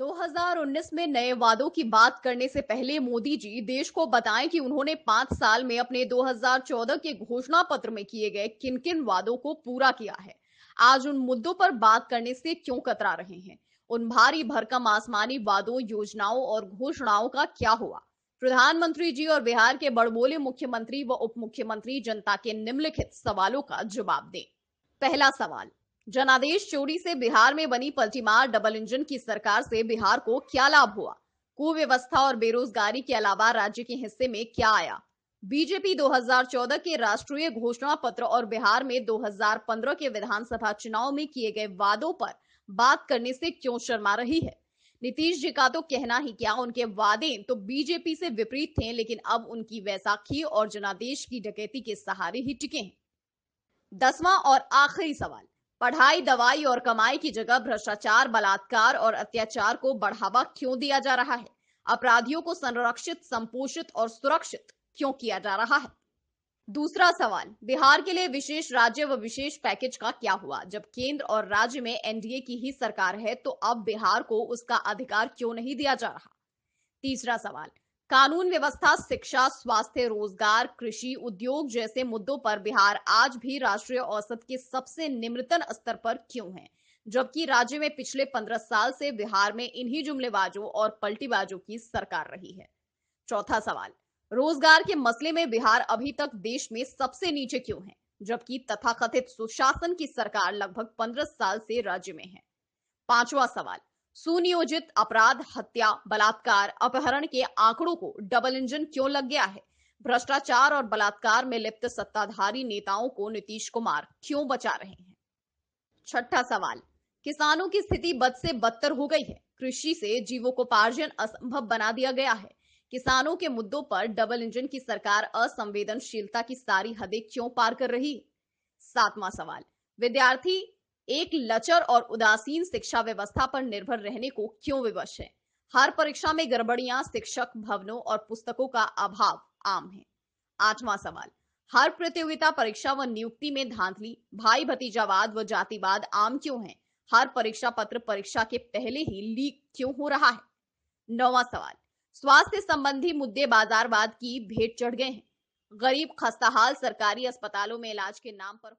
2019 में नए वादों की बात करने से पहले मोदी जी देश को बताएं कि उन्होंने पांच साल में अपने 2014 के घोषणा पत्र में किए गए किन किन वादों को पूरा किया है आज उन मुद्दों पर बात करने से क्यों कतरा रहे हैं उन भारी भरकम आसमानी वादों योजनाओं और घोषणाओं का क्या हुआ प्रधानमंत्री जी और बिहार के बड़बोले मुख्यमंत्री व उप मुख्यमंत्री जनता के निम्नलिखित सवालों का जवाब दें पहला सवाल जनादेश चोरी से बिहार में बनी पल्टीमार डबल इंजन की सरकार से बिहार को क्या लाभ हुआ कुव्यवस्था और बेरोजगारी के अलावा राज्य के हिस्से में क्या आया बीजेपी 2014 के राष्ट्रीय घोषणा पत्र और बिहार में 2015 के विधानसभा चुनाव में किए गए वादों पर बात करने से क्यों शर्मा रही है नीतीश जी का तो कहना ही क्या उनके वादे तो बीजेपी से विपरीत थे लेकिन अब उनकी वैसाखी और जनादेश की डकैती के सहारे ही टिके हैं दसवां और आखिरी सवाल पढ़ाई दवाई और कमाई की जगह भ्रष्टाचार बलात्कार और अत्याचार को बढ़ावा क्यों दिया जा रहा है अपराधियों को संरक्षित संपोषित और सुरक्षित क्यों किया जा रहा है दूसरा सवाल बिहार के लिए विशेष राज्य व विशेष पैकेज का क्या हुआ जब केंद्र और राज्य में एनडीए की ही सरकार है तो अब बिहार को उसका अधिकार क्यों नहीं दिया जा रहा तीसरा सवाल कानून व्यवस्था शिक्षा स्वास्थ्य रोजगार कृषि उद्योग जैसे मुद्दों पर बिहार आज भी राष्ट्रीय औसत के सबसे निम्नतम स्तर पर क्यों है जबकि राज्य में पिछले पंद्रह साल से बिहार में इन्हीं जुमलेबाजों और पलटीबाजों की सरकार रही है चौथा सवाल रोजगार के मसले में बिहार अभी तक देश में सबसे नीचे क्यों है जबकि तथाकथित सुशासन की सरकार लगभग पंद्रह साल से राज्य में है पांचवा सवाल सुनियोजित अपराध हत्या बलात्कार अपहरण के आंकड़ों को डबल इंजन क्यों लग गया है भ्रष्टाचार और बलात्कार में लिप्त सत्ताधारी नेताओं को नीतीश कुमार क्यों बचा रहे हैं छठा सवाल किसानों की स्थिति बद से बदतर हो गई है कृषि से पार्जन असंभव बना दिया गया है किसानों के मुद्दों पर डबल इंजन की सरकार असंवेदनशीलता की सारी हदें क्यों पार कर रही सातवां सवाल विद्यार्थी एक लचर और उदासीन शिक्षा व्यवस्था पर निर्भर रहने को क्यों विवश है हर परीक्षा में गड़बड़ियां शिक्षक भवनों और पुस्तकों का अभाव आम है आठवां सवाल हर प्रतियोगिता परीक्षा व नियुक्ति में धांधली भाई भतीजावाद व जातिवाद आम क्यों है हर परीक्षा पत्र परीक्षा के पहले ही लीक क्यों हो रहा है नौवा सवाल स्वास्थ्य संबंधी मुद्दे बाजारवाद की भेंट चढ़ गए हैं गरीब खस्ताहाल सरकारी अस्पतालों में इलाज के नाम पर